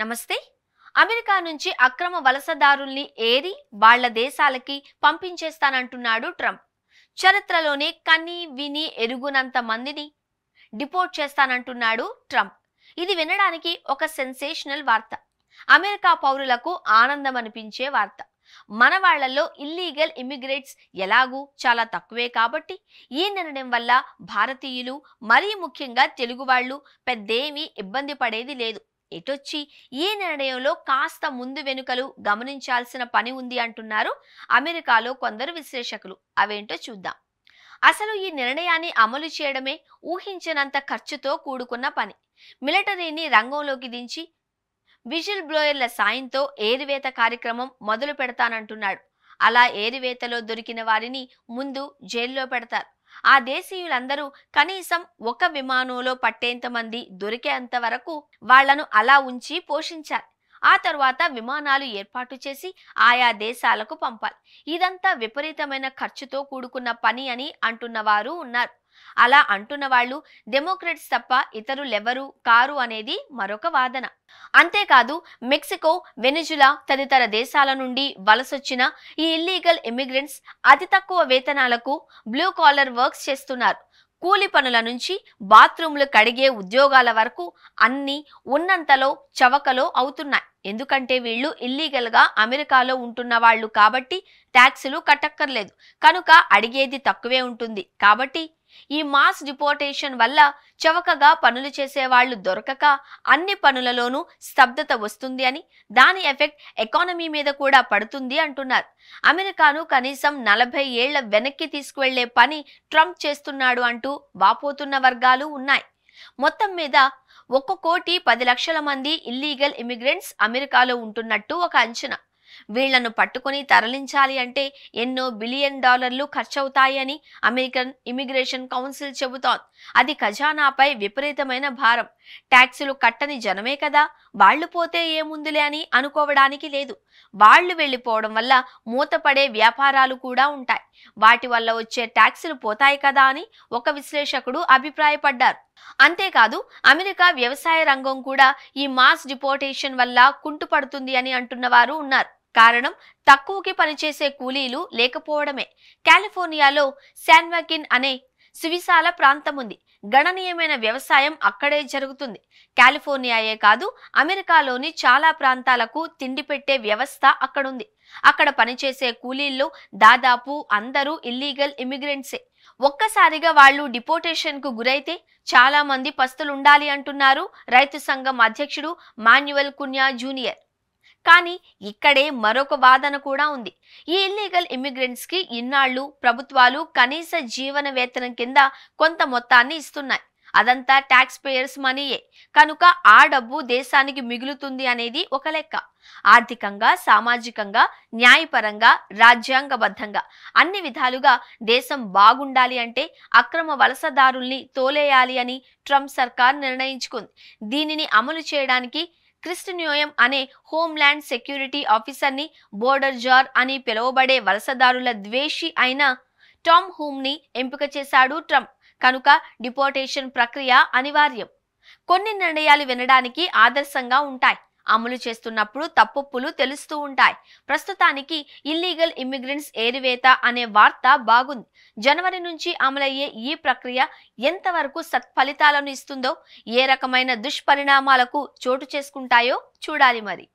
నమస్తే అమెరికా నుంచి అక్రమ వలసదారుల్ని ఏరి వాళ్ల దేశాలకి పంపించేస్తానంటున్నాడు ట్రంప్ చరిత్రలోనే కని విని ఎరుగునంత మందిని డిపోర్ట్ చేస్తానంటున్నాడు ట్రంప్ ఇది వినడానికి ఒక సెన్సేషనల్ వార్త అమెరికా పౌరులకు ఆనందం అనిపించే వార్త మన వాళ్లలో ఇల్లీగల్ ఇమిగ్రేట్స్ ఎలాగూ చాలా తక్కువే కాబట్టి ఈ నిర్ణయం వల్ల భారతీయులు మరీ ముఖ్యంగా తెలుగు వాళ్ళు పెద్దేమీ ఇబ్బంది పడేది లేదు ఎటొచ్చి ఈ నిర్ణయంలో కాస్త ముందు వెనుకలు గమనించాల్సిన పని ఉంది అంటున్నారు అమెరికాలో కొందరు విశ్లేషకులు అవేంటో చూద్దాం అసలు ఈ నిర్ణయాన్ని అమలు చేయడమే ఊహించినంత ఖర్చుతో కూడుకున్న పని మిలిటరీని రంగంలోకి దించి విజిల్ బ్లోయర్ల సాయంతో ఏరివేత కార్యక్రమం మొదలు పెడతానంటున్నాడు అలా ఏరివేతలో దొరికిన వారిని ముందు జైల్లో పెడతారు ఆ దేశీయులందరూ కనీసం ఒక విమానంలో పట్టేంతమంది దొరికేంత వరకు వాళ్లను అలా ఉంచి పోషించాలి ఆ తర్వాత విమానాలు ఏర్పాటు చేసి ఆయా దేశాలకు పంపాలి ఇదంతా విపరీతమైన ఖర్చుతో కూడుకున్న పని అని అంటున్నవారు ఉన్నారు అలా అంటున్న వాళ్ళు డెమోక్రట్స్ తప్ప ఇతరులెవరు కారు అనేది మరొక వాదన అంతేకాదు మెక్సికో వెనిజులా తదితర దేశాల నుండి వలసొచ్చిన ఈ ఇల్లీగల్ ఇమిగ్రెంట్స్ అతి తక్కువ వేతనాలకు బ్లూ కాలర్ వర్క్స్ చేస్తున్నారు కూలి పనుల నుంచి బాత్రూంలు కడిగే ఉద్యోగాల వరకు అన్ని ఉన్నంతలో చవకలో అవుతున్నాయి ఎందుకంటే వీళ్ళు ఇల్లీగల్గా అమెరికాలో ఉంటున్న వాళ్ళు కాబట్టి ట్యాక్సులు కట్టక్కర్లేదు కనుక అడిగేది తక్కువే ఉంటుంది కాబట్టి ఈ మాస్ డిపోర్టేషన్ వల్ల చవకగా పనులు చేసేవాళ్లు దొరకక అన్ని పనులలోనూ స్తబ్దత వస్తుంది అని దాని ఎఫెక్ట్ ఎకానమీ మీద కూడా పడుతుంది అంటున్నారు అమెరికాను కనీసం నలభై ఏళ్ల వెనక్కి తీసుకువెళ్లే పని ట్రంప్ చేస్తున్నాడు అంటూ వాపోతున్న వర్గాలు ఉన్నాయి మొత్తం మీద ఒక్క కోటి పది లక్షల మంది ఇల్లీగల్ ఇమిగ్రెంట్స్ అమెరికాలో ఉంటున్నట్టు ఒక అంచనా వీళ్లను పట్టుకుని తరలించాలి అంటే ఎన్నో బిలియన్ డాలర్లు ఖర్చవుతాయని అమెరికన్ ఇమిగ్రేషన్ కౌన్సిల్ చెబుతోంది అది ఖజానాపై విపరీతమైన భారం ట్యాక్సులు కట్టని జనమే కదా వాళ్లు పోతే ఏముందిలే అని అనుకోవడానికి లేదు వాళ్లు వెళ్ళిపోవడం వల్ల మూతపడే వ్యాపారాలు కూడా ఉంటాయి వాటి వల్ల వచ్చే ట్యాక్సులు పోతాయి కదా అని ఒక విశ్లేషకుడు అభిప్రాయపడ్డారు అంతేకాదు అమెరికా వ్యవసాయ రంగం కూడా ఈ మాస్ డిపోర్టేషన్ వల్ల కుంటుపడుతుంది అని అంటున్నవారు ఉన్నారు కారణం తక్కువకి పనిచేసే కూలీలు లేకపోవడమే కాలిఫోర్నియాలో శాన్వాకిన్ అనే సువిశాల ప్రాంతం ఉంది గణనీయమైన వ్యవసాయం అక్కడే జరుగుతుంది కాలిఫోర్నియాయే కాదు అమెరికాలోని చాలా ప్రాంతాలకు తిండి పెట్టే వ్యవస్థ అక్కడుంది అక్కడ పనిచేసే కూలీల్లో దాదాపు అందరూ ఇల్లీగల్ ఇమిగ్రెంట్సే ఒక్కసారిగా వాళ్ళు డిపోటేషన్కు గురైతే చాలామంది పస్తులుండాలి అంటున్నారు రైతు సంఘం అధ్యక్షుడు మాన్యువల్ కున్యా జూనియర్ కానీ ఇక్కడే మరొక వాదన కూడా ఉంది ఈ ఇల్లీగల్ కి ఇన్నాళ్లు ప్రభుత్వాలు కనీస జీవన వేతనం కింద కొంత మొత్తాన్ని ఇస్తున్నాయి అదంతా ట్యాక్స్ పేయర్స్ మనీయే కనుక ఆ డబ్బు దేశానికి మిగులుతుంది అనేది ఒక లెక్క ఆర్థికంగా సామాజికంగా న్యాయపరంగా రాజ్యాంగబద్ధంగా అన్ని విధాలుగా దేశం బాగుండాలి అంటే అక్రమ వలసదారుల్ని తోలేయాలి అని ట్రంప్ సర్కార్ నిర్ణయించుకుంది దీనిని అమలు చేయడానికి న్యూయం అనే హోమ్లాండ్ సెక్యూరిటీ ఆఫీసర్ని బోర్డర్ జార్ అని పిలువబడే వలసదారుల ద్వేషి అయిన టామ్ హూమ్ని ఎంపిక చేశాడు ట్రంప్ కనుక డిపోర్టేషన్ ప్రక్రియ అనివార్యం కొన్ని నిర్ణయాలు వినడానికి ఆదర్శంగా ఉంటాయి అమలు చేస్తున్నప్పుడు తప్పులు తెలుస్తూ ఉంటాయి ప్రస్తుతానికి ఇల్లీగల్ ఇమ్మిగ్రెంట్స్ ఏరివేత అనే వార్త బాగుంది జనవరి నుంచి అమలయ్యే ఈ ప్రక్రియ ఎంతవరకు సత్ఫలితాలను ఇస్తుందో ఏ రకమైన దుష్పరిణామాలకు చోటు చేసుకుంటాయో చూడాలి మరి